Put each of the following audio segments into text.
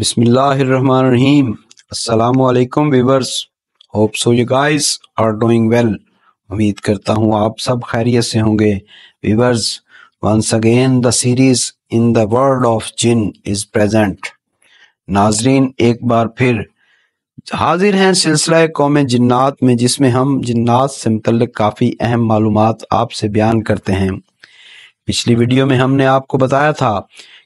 बिस्मिल्लाहिर्रहमानिर्रहीम अस्सलामुअलैकुम viewers hope so you guys are doing well उम्मीद करता हूँ आप सब खैरियत से होंगे viewers once again the series in the world of jinn is present नाजरीन एक बार फिर हाजिर हैं सिलसिला कौम जिन्नात में जिसमें हम जिन्नात से मुतलक काफ़ी अहम मालूम आपसे बयान करते हैं पिछली वीडियो में हमने आपको बताया था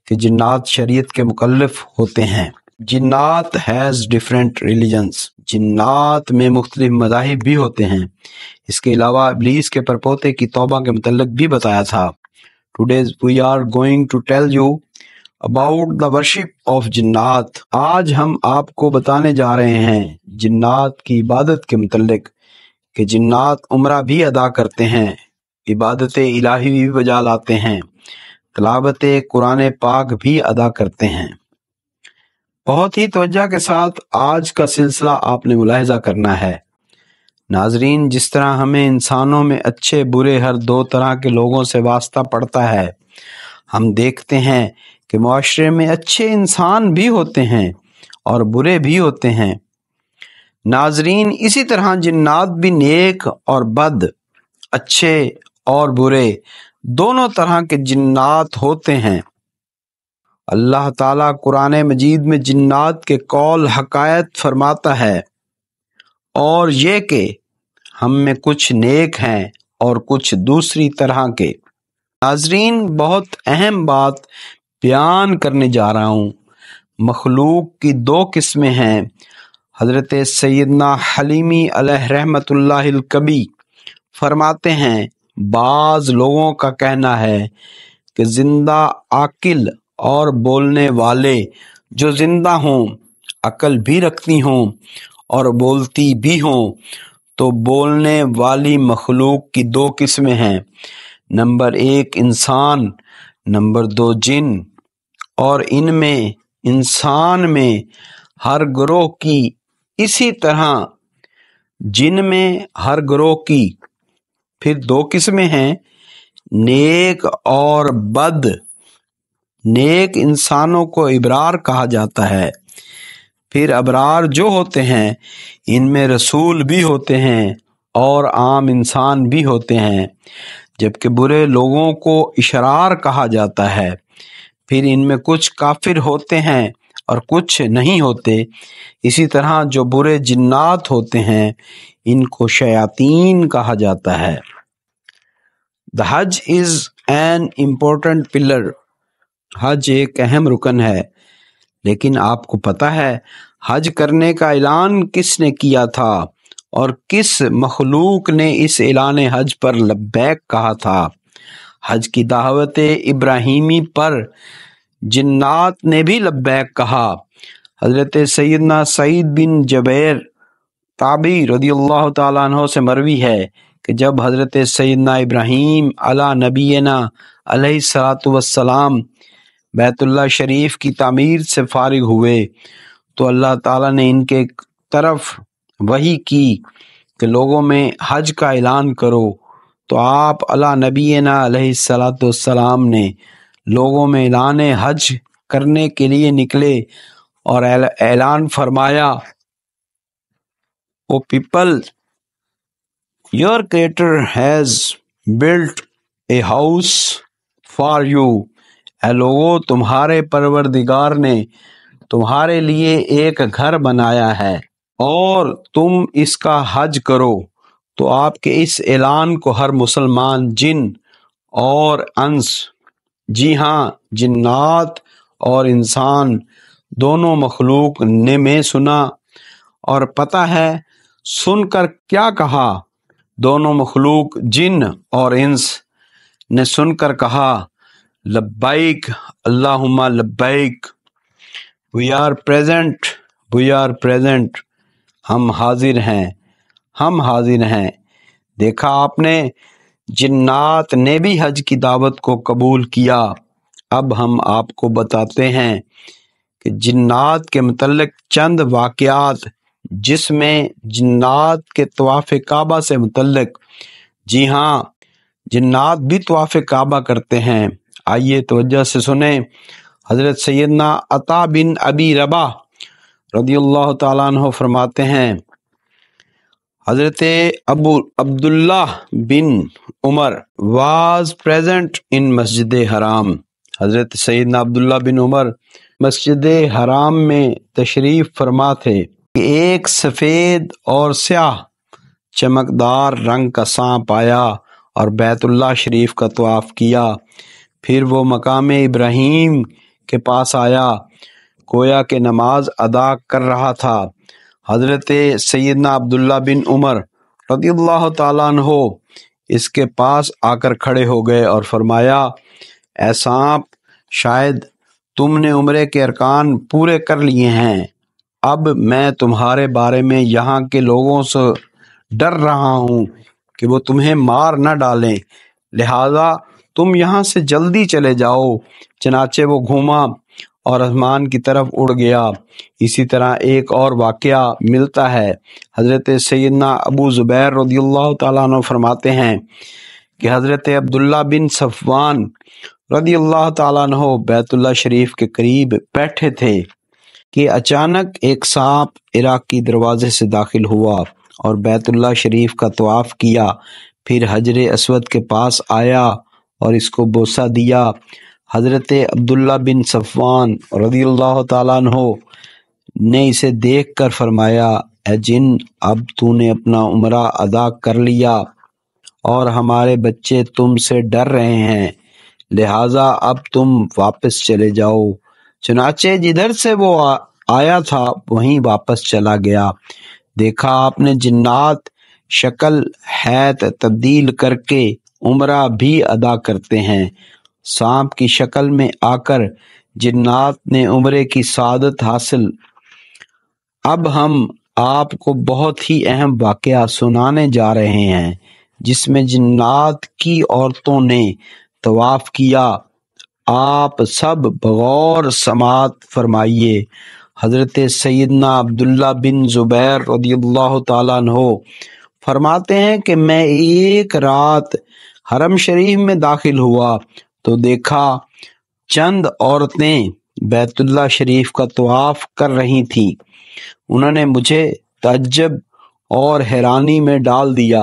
कि जिन्नात शरीयत के मुकलफ होते हैं जिन्नात हैज़ डिफरेंट रिलीजन्स जिन्नात में मुख्तलिफ मजाहब भी होते हैं इसके अलावा अबलीस के परपोते की तोबा के मतलब भी बताया था today's we are going to tell you about the worship of जिन्नात आज हम आपको बताने जा रहे हैं जिन्नात की इबादत के मतलब कि जिन्नात उम्र भी अदा करते हैं इबादत इलाही भी बजा लाते हैं तलावत कुरान पाक भी अदा करते हैं बहुत ही तोज्जा के साथ आज का सिलसिला आपने मुलाहजा करना है नाजरीन जिस तरह हमें इंसानों में अच्छे बुरे हर दो तरह के लोगों से वास्ता पड़ता है हम देखते हैं कि माशरे में अच्छे इंसान भी होते हैं और बुरे भी होते हैं नाजरीन इसी तरह जिन्नात भी नेक और बद अच्छे और बुरे दोनों तरह के जिन्नात होते हैं अल्लाह ताला कुरान मजीद में जिन्नात के कौल हकायत फरमाता है और ये के हम में कुछ नेक हैं और कुछ दूसरी तरह के नाजरीन बहुत अहम बात बयान करने जा रहा हूँ मखलूक की दो किस्में हैं हज़रत सैदना हलीमी रहमतुल्लाहिल कबी फरमाते हैं बाज लोगों का कहना है कि जिंदा आकिल और बोलने वाले जो जिंदा हों अकल भी रखती हों और बोलती भी हों तो बोलने वाली मखलूक की दो किस्में हैं नंबर एक इंसान नंबर दो जिन और इनमें इंसान में हर ग्रोह की इसी तरह जिन में हर ग्रोह की फिर दो किस्में हैं नेक और बद नेक इंसानों को इबरार कहा जाता है फिर अबरार जो होते हैं इनमें रसूल भी होते हैं और आम इंसान भी होते हैं जबकि बुरे लोगों को इशरार कहा जाता है फिर इनमें कुछ काफिर होते हैं और कुछ नहीं होते इसी तरह जो बुरे जिन्नात होते हैं इनको शयातीन कहा जाता है द हज इज़ एन इम्पोर्टेंट पिलर हज एक अहम रुकन है लेकिन आपको पता है हज करने का ऐलान किसने किया था और किस मखलूक ने इस ऐलान हज पर लब्बैक कहा था हज की दावत इब्राहिमी पर जिन्नात ने भी लब्बैक कहा हजरत सैदना सईद बिन जबैर ताबी रदी अल्लाह तह से मरवी है कि जब हजरत सैदना इब्राहिम अला नबीना सलाम बैतुल्ला शरीफ की तामीर से फारिग हुए तो अल्लाह ताला ने इनके तरफ वही की कि लोगों में हज का ऐलान करो तो आप अला नबीना सलाम ने लोगों में ऐलान हज करने के लिए निकले और ऐलान फरमाया O people your creator has built a house for you ए लोगो तुम्हारे परवरदिगार ने तुम्हारे लिए एक घर बनाया है और तुम इसका हज करो तो आपके इस ऐलान को हर मुसलमान जिन और अंश जी हाँ जिन्नात और इंसान दोनों मखलूक ने मैं सुना और पता है सुनकर क्या कहा दोनों मखलूक जिन और इंस ने सुनकर कहा लब्बैक अल्लाहुम्मा लब्बैक we are present we are present हम हाजिर हैं हम हाजिर हैं देखा आपने जिन्नात ने भी हज की दावत को कबूल किया अब हम आपको बताते हैं कि जिन्नात के मतलब चंद वाकयात जिसमें जिन्नात के तवाफ़ काबा से मतलब जी हाँ जिन्नात भी तवाफ़ काबा करते हैं आइए तो से सुने हज़रत सैदना अता बिन अबी रबा रदी अल्लाह तु फरमाते हैं हजरत Abu Abdullah bin Umar was present in मस्जिद हराम हजरत सैदना अब्दुल्ला बिन उमर मस्जिद हराम में तशरीफ़ फरमा थे एक सफ़ेद और स्याह चमकदार रंग का सांप आया और बैतुल्ला शरीफ का तवाफ़ किया फिर वो मकाम इब्राहिम के पास आया कोया के नमाज अदा कर रहा था हज़रत सैदना अब्दुल्ला बिन उमर रदी तहो इसके पास आकर खड़े हो गए और फरमाया ऐसा शायद तुमने उम्र के अरकान पूरे कर लिए हैं अब मैं तुम्हारे बारे में यहाँ के लोगों से डर रहा हूँ कि वो तुम्हें मार न डालें लिहाजा तुम यहाँ से जल्दी चले जाओ चनाचे वो घूमा और आसमान की तरफ उड़ गया इसी तरह एक और वाक़ मिलता है हज़रत सैदना अबू ज़ुबैर रदील्ला तु फरमाते हैं कि हज़रत अब्दुल्ला बिन सफ़वान रदी अल्लाह तु बैतुल्ला शरीफ के करीब बैठे थे कि अचानक एक सांप इराक की दरवाजे से दाखिल हुआ और बैतुल्ला शरीफ का तोाफ किया फिर हजर असवद के पास आया और इसको बोसा दिया हज़रत अब्दुल्ला बिन सफवान रदी अल्लाह ने इसे देख कर फरमाया ए जिन अब तूने अपना उम्र अदा कर लिया और हमारे बच्चे तुमसे डर रहे हैं लिहाजा अब तुम वापस चले जाओ चुनाचे जिधर से वो आ, आया था वहीं वापस चला गया देखा आपने जिन्नात शक्ल हैत तब्दील करके उम्र भी अदा करते हैं सांप की शक्ल में आकर जिन्नात ने उम्र की सादत हासिल अब हम आपको बहुत ही अहम वाक़ सुनाने जा रहे हैं जिसमें जिन्नात की औरतों ने तवाफ किया आप सब बगौर समात फरमाइए हज़रत सैदना अब्दुल्ला बिन ज़ुबैर रदील्ला तहो फरमाते हैं कि मैं एक रात हरम शरीफ में दाखिल हुआ तो देखा चंद औरतें बैतुल्ला शरीफ का तवाफ कर रही थी उन्होंने मुझे तजब और हैरानी में डाल दिया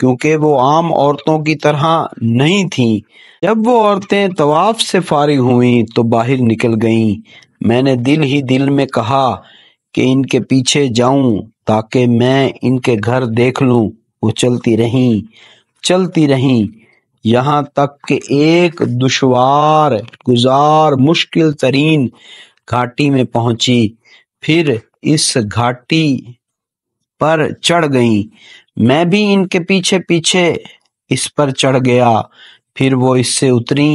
क्योंकि वो आम औरतों की तरह नहीं थी जब वो औरतें तवाफ से फारिग हुईं तो बाहर निकल गईं मैंने दिल ही दिल में कहा कि इनके पीछे जाऊं ताकि मैं इनके घर देख लूं वो चलती रहीं चलती रहीं यहाँ तक कि एक दुशवार गुजार मुश्किल तरीन घाटी में पहुंची फिर इस घाटी पर चढ़ गई मैं भी इनके पीछे पीछे इस पर चढ़ गया फिर वो इससे उतरी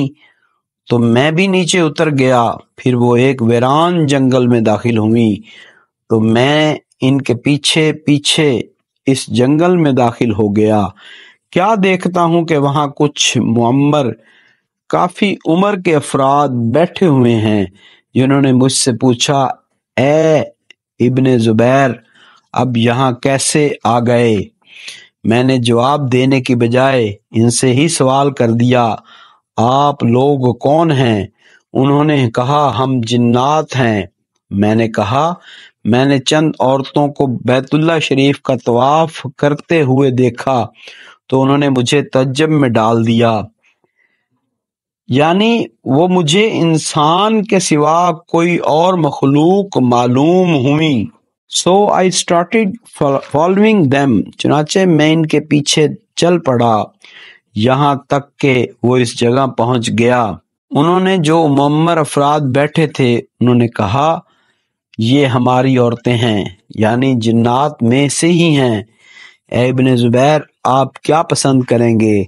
तो मैं भी नीचे उतर गया फिर वो एक वीरान जंगल में दाखिल हुई तो मैं इनके पीछे पीछे इस जंगल में दाखिल हो गया क्या देखता हूं कि वहां कुछ मुअम्मर काफी उम्र के अफराद बैठे हुए हैं जिन्होंने मुझसे पूछा ए इब्ने जुबैर अब यहाँ कैसे आ गए मैंने जवाब देने की बजाय इनसे ही सवाल कर दिया आप लोग कौन हैं उन्होंने कहा हम जिन्नात हैं मैंने कहा मैंने चंद औरतों को बैतुल्ला शरीफ का तवाफ करते हुए देखा तो उन्होंने मुझे तजब में डाल दिया यानी वो मुझे इंसान के सिवा कोई और मखलूक मालूम हुई so I started following them चुनाचे मैं इनके पीछे चल पड़ा यहाँ तक के वो इस जगह पहुंच गया उन्होंने जो मम्मर अफराद बैठे थे उन्होंने कहा ये हमारी औरतें हैं यानी जिन्नात में से ही हैं एबन जुबैर आप क्या पसंद करेंगे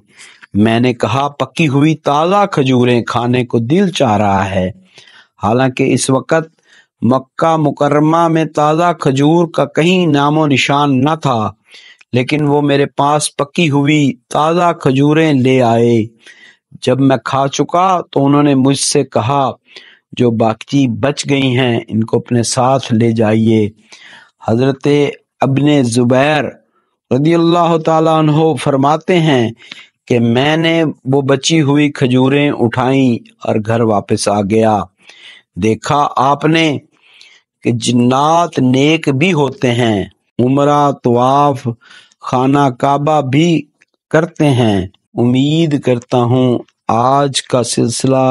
मैंने कहा पकी हुई ताज़ा खजूरें खाने को दिल चाह रहा है हालांकि इस वक्त मक्का मुकरमा में ताज़ा खजूर का कहीं नामो निशान न था लेकिन वो मेरे पास पकी हुई ताज़ा खजूरें ले आए जब मैं खा चुका तो उन्होंने मुझसे कहा जो बाकी बच गई हैं इनको अपने साथ ले जाइए हजरत अबन ज़ुबैर रदी अल्लाह तहो फरमाते हैं कि मैंने वो बची हुई खजूरें उठाई और घर वापस आ गया देखा आपने कि जिन्नात नेक भी होते हैं उमरा तवाफ खाना काबा भी करते हैं उम्मीद करता हूँ आज का सिलसिला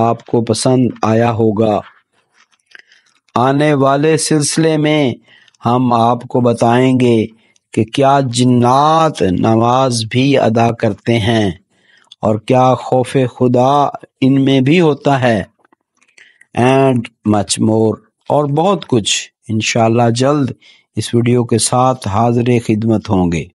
आपको पसंद आया होगा आने वाले सिलसिले में हम आपको बताएंगे कि क्या जिन्नात नमाज भी अदा करते हैं और क्या खौफ खुदा इनमें भी होता है एंड मच मोर और बहुत कुछ इन जल्द इस वीडियो के साथ हाजिर खिदमत होंगे